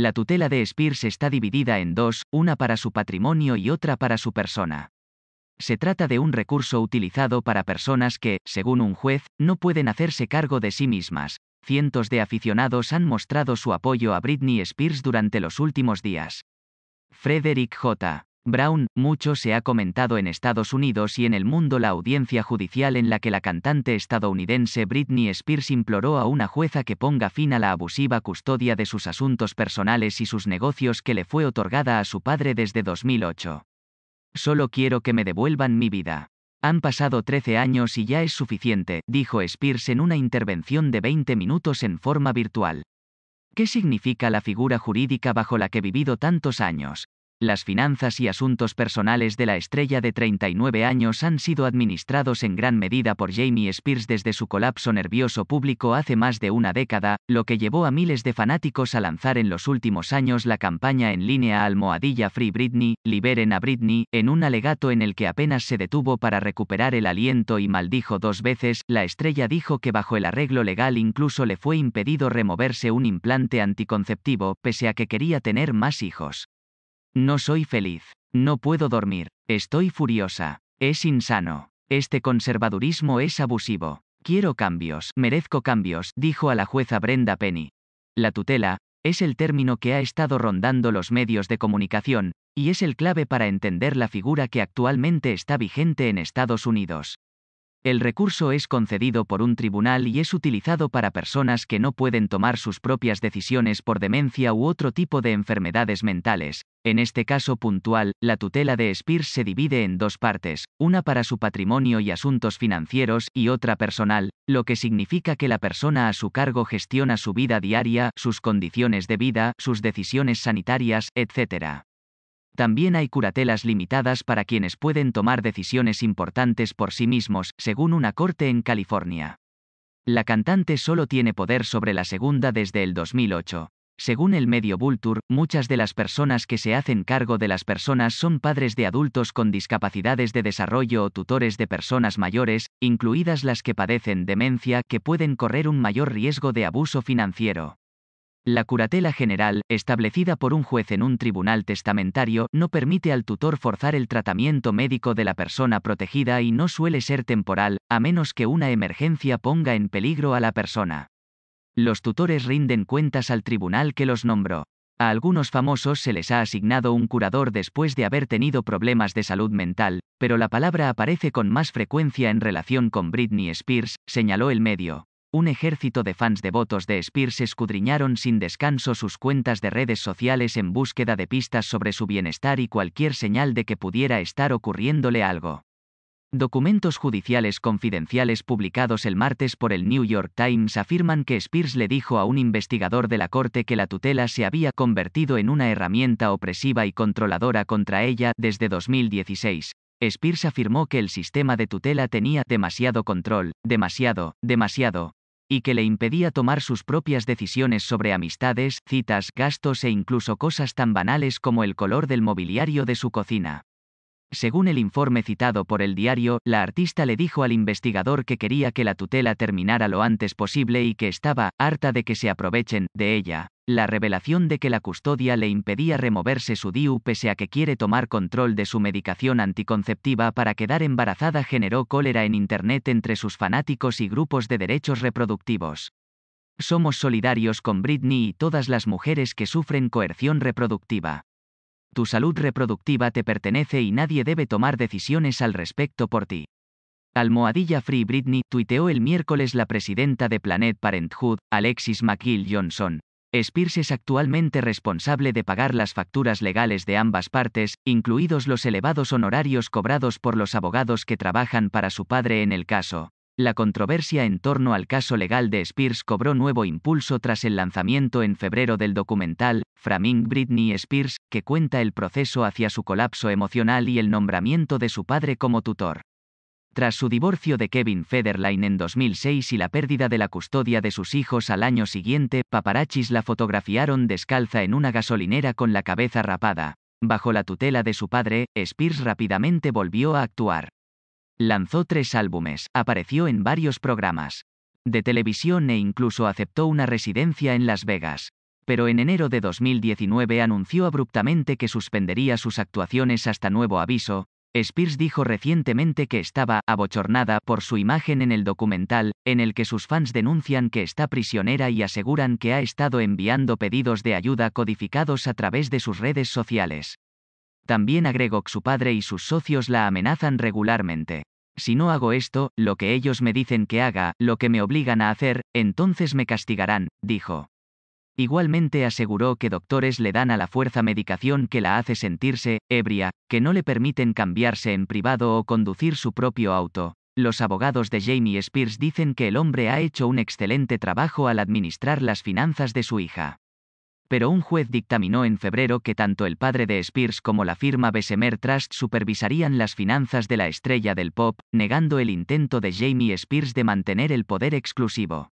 La tutela de Spears está dividida en dos, una para su patrimonio y otra para su persona. Se trata de un recurso utilizado para personas que, según un juez, no pueden hacerse cargo de sí mismas. Cientos de aficionados han mostrado su apoyo a Britney Spears durante los últimos días. Frederick J. Brown, mucho se ha comentado en Estados Unidos y en el mundo la audiencia judicial en la que la cantante estadounidense Britney Spears imploró a una jueza que ponga fin a la abusiva custodia de sus asuntos personales y sus negocios que le fue otorgada a su padre desde 2008. Solo quiero que me devuelvan mi vida. Han pasado 13 años y ya es suficiente, dijo Spears en una intervención de 20 minutos en forma virtual. ¿Qué significa la figura jurídica bajo la que he vivido tantos años? Las finanzas y asuntos personales de la estrella de 39 años han sido administrados en gran medida por Jamie Spears desde su colapso nervioso público hace más de una década, lo que llevó a miles de fanáticos a lanzar en los últimos años la campaña en línea almohadilla Free Britney, liberen a Britney, en un alegato en el que apenas se detuvo para recuperar el aliento y maldijo dos veces, la estrella dijo que bajo el arreglo legal incluso le fue impedido removerse un implante anticonceptivo, pese a que quería tener más hijos. No soy feliz. No puedo dormir. Estoy furiosa. Es insano. Este conservadurismo es abusivo. Quiero cambios. Merezco cambios, dijo a la jueza Brenda Penny. La tutela, es el término que ha estado rondando los medios de comunicación, y es el clave para entender la figura que actualmente está vigente en Estados Unidos. El recurso es concedido por un tribunal y es utilizado para personas que no pueden tomar sus propias decisiones por demencia u otro tipo de enfermedades mentales. En este caso puntual, la tutela de Spears se divide en dos partes, una para su patrimonio y asuntos financieros y otra personal, lo que significa que la persona a su cargo gestiona su vida diaria, sus condiciones de vida, sus decisiones sanitarias, etc. También hay curatelas limitadas para quienes pueden tomar decisiones importantes por sí mismos, según una corte en California. La cantante solo tiene poder sobre la segunda desde el 2008. Según el medio Vulture, muchas de las personas que se hacen cargo de las personas son padres de adultos con discapacidades de desarrollo o tutores de personas mayores, incluidas las que padecen demencia, que pueden correr un mayor riesgo de abuso financiero. La curatela general, establecida por un juez en un tribunal testamentario, no permite al tutor forzar el tratamiento médico de la persona protegida y no suele ser temporal, a menos que una emergencia ponga en peligro a la persona. Los tutores rinden cuentas al tribunal que los nombró. A algunos famosos se les ha asignado un curador después de haber tenido problemas de salud mental, pero la palabra aparece con más frecuencia en relación con Britney Spears, señaló el medio. Un ejército de fans devotos de Spears escudriñaron sin descanso sus cuentas de redes sociales en búsqueda de pistas sobre su bienestar y cualquier señal de que pudiera estar ocurriéndole algo. Documentos judiciales confidenciales publicados el martes por el New York Times afirman que Spears le dijo a un investigador de la corte que la tutela se había convertido en una herramienta opresiva y controladora contra ella desde 2016. Spears afirmó que el sistema de tutela tenía demasiado control, demasiado, demasiado, y que le impedía tomar sus propias decisiones sobre amistades, citas, gastos e incluso cosas tan banales como el color del mobiliario de su cocina. Según el informe citado por el diario, la artista le dijo al investigador que quería que la tutela terminara lo antes posible y que estaba harta de que se aprovechen de ella. La revelación de que la custodia le impedía removerse su DIU pese a que quiere tomar control de su medicación anticonceptiva para quedar embarazada generó cólera en Internet entre sus fanáticos y grupos de derechos reproductivos. Somos solidarios con Britney y todas las mujeres que sufren coerción reproductiva. Tu salud reproductiva te pertenece y nadie debe tomar decisiones al respecto por ti. Almohadilla Free Britney tuiteó el miércoles la presidenta de Planet Parenthood, Alexis McGill Johnson. Spears es actualmente responsable de pagar las facturas legales de ambas partes, incluidos los elevados honorarios cobrados por los abogados que trabajan para su padre en el caso. La controversia en torno al caso legal de Spears cobró nuevo impulso tras el lanzamiento en febrero del documental, Framing Britney Spears, que cuenta el proceso hacia su colapso emocional y el nombramiento de su padre como tutor. Tras su divorcio de Kevin Federline en 2006 y la pérdida de la custodia de sus hijos al año siguiente, paparachis la fotografiaron descalza en una gasolinera con la cabeza rapada. Bajo la tutela de su padre, Spears rápidamente volvió a actuar. Lanzó tres álbumes, apareció en varios programas de televisión e incluso aceptó una residencia en Las Vegas. Pero en enero de 2019 anunció abruptamente que suspendería sus actuaciones hasta nuevo aviso. Spears dijo recientemente que estaba abochornada por su imagen en el documental, en el que sus fans denuncian que está prisionera y aseguran que ha estado enviando pedidos de ayuda codificados a través de sus redes sociales. También agregó que su padre y sus socios la amenazan regularmente. Si no hago esto, lo que ellos me dicen que haga, lo que me obligan a hacer, entonces me castigarán, dijo. Igualmente aseguró que doctores le dan a la fuerza medicación que la hace sentirse ebria, que no le permiten cambiarse en privado o conducir su propio auto. Los abogados de Jamie Spears dicen que el hombre ha hecho un excelente trabajo al administrar las finanzas de su hija pero un juez dictaminó en febrero que tanto el padre de Spears como la firma Bessemer Trust supervisarían las finanzas de la estrella del pop, negando el intento de Jamie Spears de mantener el poder exclusivo.